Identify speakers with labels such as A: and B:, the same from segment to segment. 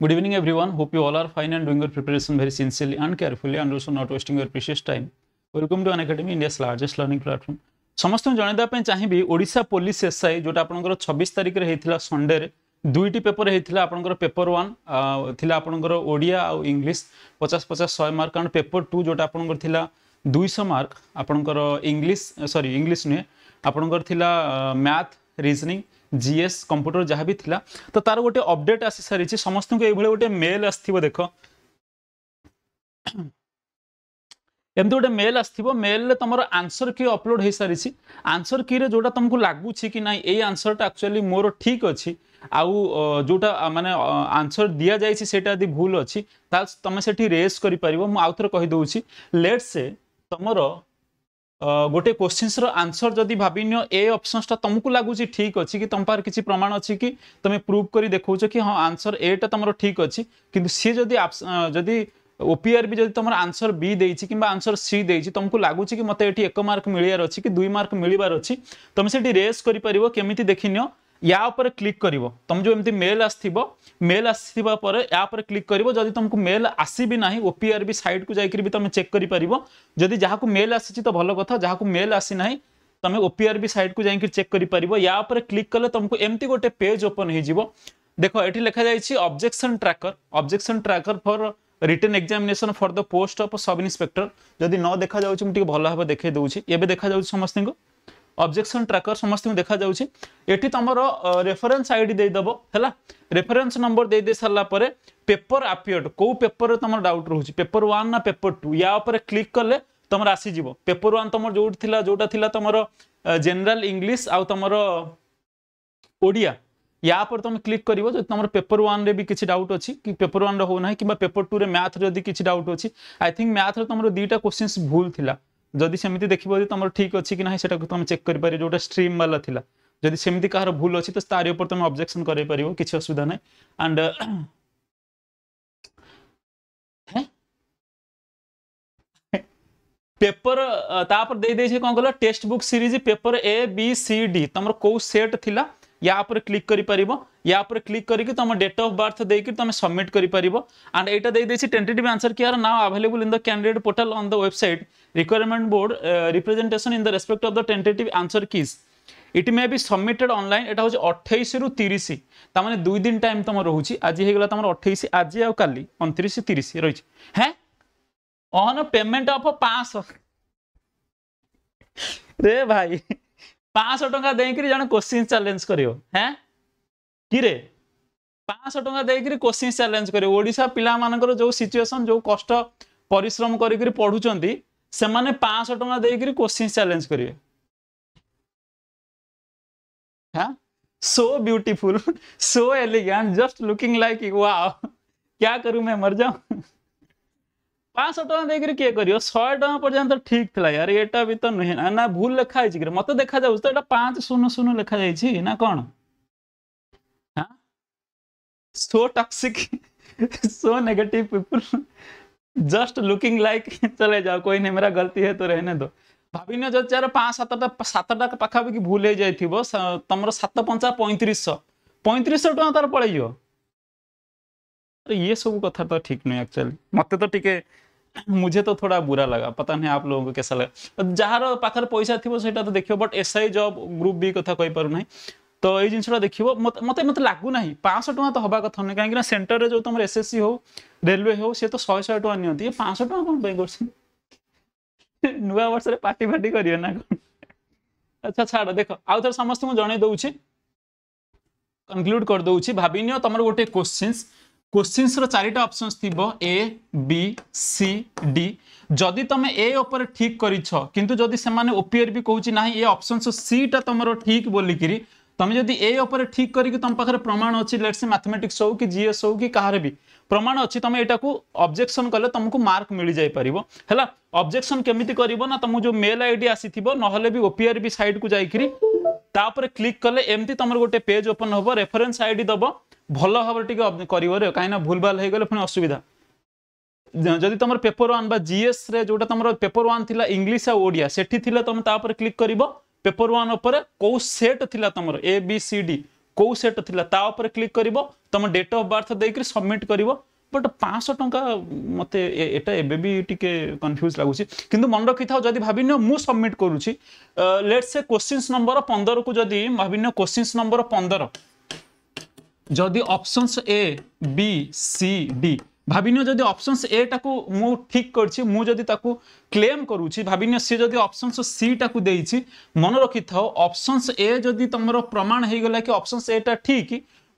A: good evening everyone hope you all are fine and doing your preparation very sincerely and carefully and also not wasting your precious time welcome to an academy india's largest learning platform ସମସ୍ତଙ୍କୁ ଜଣାଇବା ପାଇଁ ଚାହିଁବି Odisha police SI ଯେଉଁଟା ଆପଣଙ୍କର ଛବିଶ ତାରିଖରେ ହେଇଥିଲା ସଣ୍ଡେରେ ଦୁଇଟି ପେପର ହେଇଥିଲା ଆପଣଙ୍କର ପେପର ୱାନ୍ ଥିଲା ଆପଣଙ୍କର ଓଡ଼ିଆ ଆଉ ଇଂଲିଶ ପଚାଶ ପଚାଶ ଶହେ ମାର୍କ ଆଣ୍ଡ ପେପର ଟୁ ଯେଉଁଟା ଆପଣଙ୍କର ଥିଲା ଦୁଇଶହ ମାର୍କ ଆପଣଙ୍କର ଇଂଲିଶ ସରି ଇଂଲିଶ ନୁହେଁ ଆପଣଙ୍କର ଥିଲା ମ୍ୟାଥ୍ ରିଜନିଂ জিএস କମ୍ପ୍ୟୁଟର ଯାହା ବି ଥିଲା ତ ତାର ଗୋଟେ ଅପଡେଟ୍ ଆସିସାରିଛି ସମସ୍ତଙ୍କୁ ଏଇଭଳି ଗୋଟେ ମେଲ୍ ଆସିଥିବ ଦେଖ ଏମିତି ଗୋଟେ ମେଲ୍ ଆସିଥିବ ମେଲ୍ରେ ତମର ଆନ୍ସର କି ଅପଲୋଡ଼ ହେଇସାରିଛି ଆନ୍ସର କିରେ ଯେଉଁଟା ତମକୁ ଲାଗୁଛି କି ନାହିଁ ଏଇ ଆନ୍ସରଟା ଆକ୍ଚୁଆଲି ମୋର ଠିକ୍ ଅଛି ଆଉ ଯେଉଁଟା ମାନେ ଆନ୍ସର ଦିଆଯାଇଛି ସେଇଟା ଯଦି ଭୁଲ ଅଛି ତାହେଲେ ତମେ ସେଠି ରେସ୍ କରିପାରିବ ମୁଁ ଆଉଥରେ କହିଦେଉଛି ଲେଟ୍ ସେ ତମର गोटे क्वेश्चिन्स रनसर जब भावी ए अपसनसटा तुमक लगुच ठीक अच्छे कि तुम पार किसी प्रमाण अच्छी कि तुम प्रूव कर देखा कि हाँ आंसर एटा तुम ठीक अच्छे कि सी जदि जदि ओपीआर भी जदि तुम आंसर बी दे कि आंसर सी दे तुमक लगुच कि मत ये एक मार्क मिलियार अच्छी दुई मार्क मिलबार अच्छी तुम से रेस करमि देखनी या क्लिक कर तुम जो एमती मेल आसो मेल आसवा या क्लिक कर तुमको मेल ना ओपीआर भी सैड तो को जाकर भी तुम चेक कर जदि जहाँ मेल आसी तो भल कथ जहाँ मेल ना तुम ओपीआर भी सैड को जाकर चेक कर या क्लिक कले तुमको एमती गोटे पेज ओपन हो देख ये लिखा जाए tracker objection tracker for written examination for the post of sub inspector जदि न देखा जाऊँ भल भाव देखे दूसरी एवं देखा जाऊँ समस्त को অবজেকশন ট্রাকর সমস্ত দেখা যাচ্ছে এটি তোমার রেফরেন্স আইডি দেইদেব হল রেফরেন্স নম্বর দিয়ে দিয়ে সারা পরে পেপর আপিয়ড কেউ পেপর তোমার ডাউট রয়েছে পেপর ওয়ান না পেপর টু ইয়া উপরে ক্লিক কলে তোমার আসিযোগ পেপর ওয়ান তোমার যেটি লা যেটা লা তোমার জেনারেল ইংলিশ আউ তোমার ওড়িয়া या पर तुम क्लिक कर जो तुम पेपर वन रे भी किसी डाउट अच्छी कि पेपर वन रो ना कि पेपर टू रे मैथ जदि किसी डाउट अच्छी आई थिंक मैथ रो तुम दुईटा क्वेश्चन भूल थिला जदि सेमती देख तुम ठीक अच्छे कि ना से तुम चेक कर जो स्ट्रीम वाला था जदि सेमी कहार भूल अच्छी तो तारी पर तुम अब्जेक्शन कर पार कि असुविधा ना एंड पेपर तापर दे कौन कह text book series paper A B C D तुम कौ सेट थिला यापर क्लिक कर या पर क्लिक करके तुम डेट अफ बर्थ देकर तुम सबमिट कर एंड एटा दे tentative answer key now available in the candidate portal on the website requirement board representation in the respect of the tentative answer keys it may be submitted online एटा হচ্ছে অঠেইশ रु তিরিশ তার মানে দুই দিন টাইম তোমার রয়েছে আজ হয়ে গেল তোমার অঠেইশ আজ আও কালি অনতিরিশ তিরিশ রয়েছে হ্যাঁ অন পেমেন্ট অফ পাঁচশো রে ভাই পাঁচশো টঙ্কা দিয়ে জন কোশ্চিন চ্যালেঞ্জ করব হ্যাঁ কিরে পাঁচশো টঙ্কা দিয়ে কোশ্চিন চ্যালেঞ্জ করব ওড়শা পিলা মানকর যে সিচুয়েসন যে কষ্ট পরিশ্রম করি পড়ুঁচান সে পাঁচশো টঙ্কা দিয়ে কোশ্চিন চ্যালেঞ্জ করবে হ্যাঁ so beautiful so elegant just looking like वाह क्या करूं मैं मर जाऊं पांच टाँग दे किए कर शहे टाँग पर्यटन ठीक था यार ये भी तो नुहे ना ना भूल लिखाई कि मत देखा जाऊ तो शून्य शून्य लिखा जाए कौन so toxic so negative people just looking like चले जाओ कोई नहीं मेरा गलती है तो रहने दो भाव जो चार पाँच सतटा सतटा पाखापाखि भूल हो जाए तुम सत पंचा पैंतीस पैंतीस टाँग तार पलिव ये सब कथा तो ठीक नुह एक्चुअली मत तो टिके मुझे तो थोड़ा बुरा लगा पता नहीं आप लोगों को कैसा लगा जहाँ पाखर पैसा थी सही तो देखियो बट एस आई जब ग्रुप बी कथा कही पार ना तो ये जिन देख मत मत लगू तो ना तो पाँच टाँह तो हवा कथ ना कहीं सेन्टर में जो तुम एस एस सी हूँ रेलवे हो सी तो शहे शहे टाँह नि पाँच टाँह कौन कर नुआ वर्ष पार्टी फाटी करेंगे ना अच्छा छाड़ देख आउ थे समस्त मुझे जनईदे कनक्लूड करदे भाविन तुम गोटे क्वेश्चन्स क्वेश्चिन्स चारिटा ऑप्शंस थिबो ए बी सी डी जदि तुम ए ऊपर ठीक करिछ किंतु जदि ओपीआर भी कहउची नाही ए ऑप्शंस सी टा तमरो ठीक बोली करी तुम जदि ए ऊपर ठीक करी तुम प्रमाण अछि लेट्स से मैथमेटिक्स हो कि जीएस हो कि कहार भी प्रमाण अछि तुम एटा को ऑब्जेक्शन करले तुमको मार्क मिल जाई परिबो हला ऑब्जेक्शन केमिति करिवो ना तुम जो मेल आईडी डी নহले भी ओपीआर भी साइड को जाई तापर क्लिक करले एमती तमर गोटे पेज ओपन होबो रेफरेंस आईडी दबो ଭଲ ଭାବରେ ଟିକେ କରିବରେ କାହିଁକିନା ଭୁଲଭାଲ ହେଇଗଲେ ପୁଣି ଅସୁବିଧା ଯଦି ତମର ପେପର ୱାନ୍ ବା ଜିଏସ୍ରେ ଯେଉଁଟା ତମର ପେପର ୱାନ୍ ଥିଲା ଇଂଲିଶ ଆଉ ଓଡ଼ିଆ ସେଠି ଥିଲେ ତମେ ତା ଉପରେ କ୍ଲିକ୍ କରିବ ପେପର ୱାନ୍ ଉପରେ କୋଉ ସେଟ୍ ଥିଲା ତମର ଏ ବି ସି ଡି କୋଉ ସେଟ୍ ଥିଲା ତା ଉପରେ କ୍ଲିକ୍ କରିବ ତମ ଡେଟ୍ ଅଫ୍ ବାର୍ଥ ଦେଇକରି ସବମିଟ୍ କରିବ ବଟ୍ ପାଞ୍ଚଶହ ଟଙ୍କା ମୋତେ ଏଇଟା ଏବେ ବି ଟିକେ କନଫ୍ୟୁଜ୍ ଲାଗୁଛି କିନ୍ତୁ ମନେ ରଖିଥାଉ ଯଦି ଭାବିନିଅ ମୁଁ ସବମିଟ୍ କରୁଛି ଲେଟ୍ ସେ କୋଶ୍ଚିନ୍ସ ନମ୍ବର ପନ୍ଦରକୁ ଯଦି ଭାବିନିଅ କୋଶ୍ଚିନ୍ସ ନମ୍ବର ପନ୍ଦର ଯଦି options A B C D ଭାବିନିଅ ଯଦି ଅପସନ୍ସ ଏଟାକୁ ମୁଁ ଠିକ୍ କରିଛି ମୁଁ ଯଦି ତାକୁ କ୍ଲେମ୍ କରୁଛି ଭାବିନିଅ ସିଏ ଯଦି ଅପସନ୍ସ ସିଟାକୁ ଦେଇଛି ମନେ ରଖିଥାଉ ଅପସନ୍ସ ଏ ଯଦି ତୁମର ପ୍ରମାଣ ହେଇଗଲା କି ଅପସନ୍ସ ଏଟା ଠିକ୍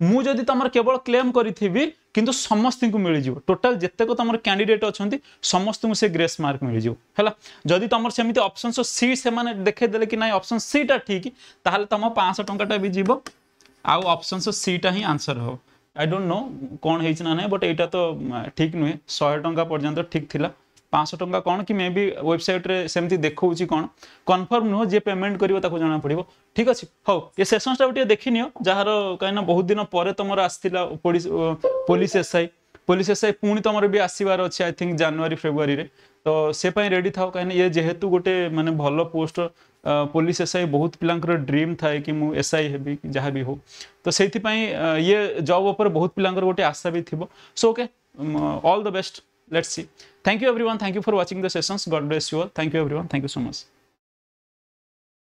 A: ମୁଁ ଯଦି ତୁମର କେବଳ କ୍ଲେମ୍ କରିଥିବି କିନ୍ତୁ ସମସ୍ତଙ୍କୁ ମିଳିଯିବ ଟୋଟାଲ ଯେତେକ ତୁମର କ୍ୟାଣ୍ଡିଡେଟ୍ ଅଛନ୍ତି ସମସ୍ତଙ୍କୁ ସେ ଗ୍ରେସ୍ ମାର୍କ ମିଳିଯିବ ହେଲା ଯଦି ତୁମର ସେମିତି ଅପସନ୍ସ ସି ସେମାନେ ଦେଖେଇଦେଲେ କି ନାହିଁ ଅପସନ୍ ସିଟା ଠିକ୍ ତାହେଲେ ତୁମ ପାଞ୍ଚଶହ ଟଙ୍କାଟା ବି ଯିବ ଆଉ ଅପସନ୍ ସିଟା ହିଁ ଆନ୍ସର୍ ହେବ ଆଇ ଡୋଣ୍ଟ ନୋ କ'ଣ ହେଇଛି ନା ନାହିଁ ବଟ୍ ଏଇଟା ତ ଠିକ୍ ନୁହେଁ ଶହେ ଟଙ୍କା ପର୍ଯ୍ୟନ୍ତ ଠିକ୍ ଥିଲା পাঁচশো টঙ্কা কোণ কি মে বি ওয়েবসাইট্রে সেমতি দেখছি কোণ কনফর্ম নুহ যে পেমেন্ট করব তাকে জনা পড়ব ঠিক আছে হো এ সেসনসটা টিকে দেখি নিও যার কিনা বহু দিন পরে তোমার আসছিল পুলিশ এসআই পুলিশ এসআই পুঁ তোমার বি আসবার অছি আই থিঙ্ক জানুয়ারি ফেব্রুয়ারি तो से रेडी था कहीं जेहेतु गोटे मानते भल पोस्ट पुलिस एस आई बहुत पिला ड्रीम थाए कि मुझ आई हेबी जहाँ भी हो तो से ये जब उपर बहुत पिला गोटे आशा भी थी so okay all the best let's see thank you everyone thank you for watching the sessions God bless you all thank you everyone thank you so much